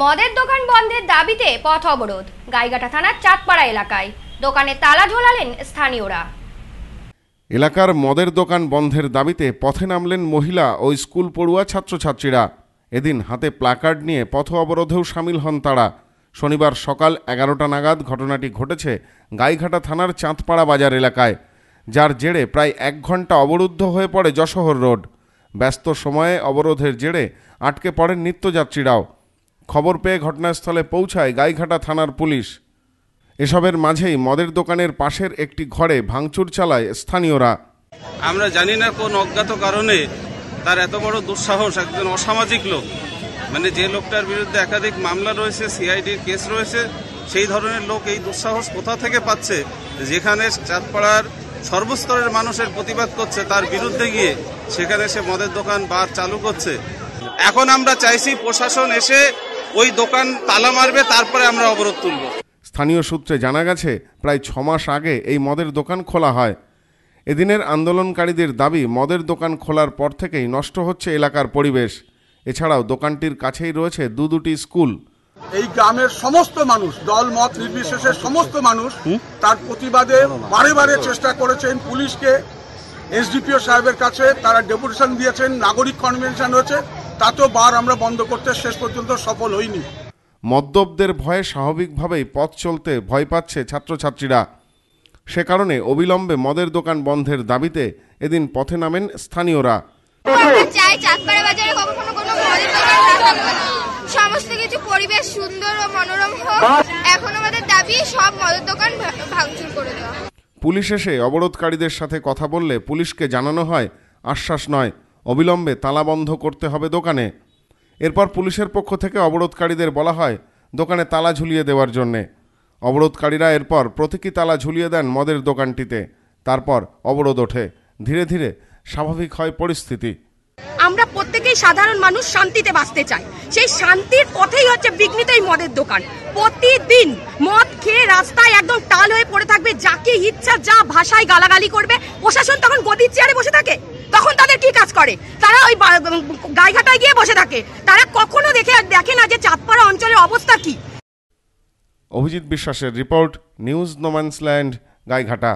মদের দোকান বন্ধের দাবিতে পথ অবরোধ গাইঘাটা থানার চাঁদপাড়া এলাকায় দোকানে তালা ঝোলালেন স্থানীয়রা এলাকার মদের দোকান বন্ধের দাবিতে পথে নামলেন মহিলা ও স্কুল পড়ুয়া ছাত্রছাত্রীরা এদিন হাতে প্লাকার্ড নিয়ে পথ অবরোধেও সামিল হন তারা শনিবার সকাল এগারোটা নাগাদ ঘটনাটি ঘটেছে গাইঘাটা থানার চাঁদপাড়া বাজার এলাকায় যার জেরে প্রায় এক ঘন্টা অবরুদ্ধ হয়ে পড়ে যশোহর রোড ব্যস্ত সময়ে অবরোধের জেরে আটকে পড়েন নিত্যযাত্রীরাও খবর পেয়ে ঘটনাস্থলে পৌঁছায় গাইঘাটা থানার পুলিশ এসবের মাঝেই মদের দোকানের পাশের একটি ঘরে ভাঙচুর চালায় স্থানীয়রা আমরা জানি না কোন অজ্ঞাত কারণে তার এত বড় দুঃসাহস একজন অসামাজিক লোক মানে যে লোকটার বিরুদ্ধে একাধিক মামলা রয়েছে সিআইডির কেস রয়েছে সেই ধরনের লোক এই দুঃসাহস কোথা থেকে পাচ্ছে যেখানে চাঁদপাড়ার সর্বস্তরের মানুষের প্রতিবাদ করছে তার বিরুদ্ধে গিয়ে সেখানে সে মদের দোকান বার চালু করছে এখন আমরা চাইছি প্রশাসন এসে ওই দোকান তালা মারবে তারপরে আমরা অবরোধ তুলব স্থানীয় সূত্রে জানা গেছে প্রায় ছ মাস আগে এই মদের দোকান খোলা হয় এদিনের আন্দোলনকারীদের দাবি মদের দোকান খোলার পর থেকেই নষ্ট হচ্ছে এলাকার পরিবেশ এছাড়াও দোকানটির কাছেই রয়েছে দু দুটি স্কুল এই গ্রামের সমস্ত মানুষ দল মত নির্বিশেষে সমস্ত মানুষ তার প্রতিবাদে বারে বারে চেষ্টা করেছেন পুলিশকে এসডিপিও সাহেবের কাছে তারা ডেপুটেশন দিয়েছেন নাগরিক কনভেনশন হয়েছে তাতেও বার আমরা বন্ধ করতে শেষ পর্যন্ত সফল হইনি মদ্যপদের ভয়ে স্বাভাবিকভাবেই পথ চলতে ভয় পাচ্ছে ছাত্রছাত্রীরা সে কারণে অবিলম্বে মদের দোকান বন্ধের দাবিতে এদিন পথে নামেন স্থানীয়রা সমস্ত কিছু পরিবেশ সুন্দর ও মনোরম হোক এখন আমাদের দাবি সব মদের দোকান ভাঙচুর করে দেওয়া পুলিশ এসে অবরোধকারীদের সাথে কথা বললে পুলিশকে জানানো হয় আশ্বাস নয় অবিলম্বে তালা বন্ধ করতে হবে দোকানে এরপর পুলিশের পক্ষ থেকে অবরোধকারীদের বলা হয় দোকানে তালা ঝুলিয়ে দেওয়ার জন্যে অবরোধকারীরা এরপর প্রতীকী তালা ঝুলিয়ে দেন মদের দোকানটিতে তারপর অবরোধ ওঠে ধীরে ধীরে স্বাভাবিক হয় পরিস্থিতি আমরা সেই সাধারণ মানুষ শান্তিতে বাঁচতে চায় সেই শান্তির পথেই হচ্ছে বিঘ্নিত এই মদের দোকান প্রতিদিন মদ খেয়ে রাস্তায় একদম টাল হয়ে পড়ে থাকবে যাকে ইচ্ছা যা ভাষায় গালাগালি করবে প্রশাসন তখন গদির চেয়ারে বসে থাকে তখন তাদের কি কাজ করে তারা ওই গাইঘাটায় গিয়ে বসে থাকে তারা কখনো দেখে দেখে না যে চাঁদপাড়া অঞ্চলের অবস্থা কি অভিজিৎ বিশ্বাসের রিপোর্ট নিউজ নোম্যান্সল্যান্ড গাইঘাটা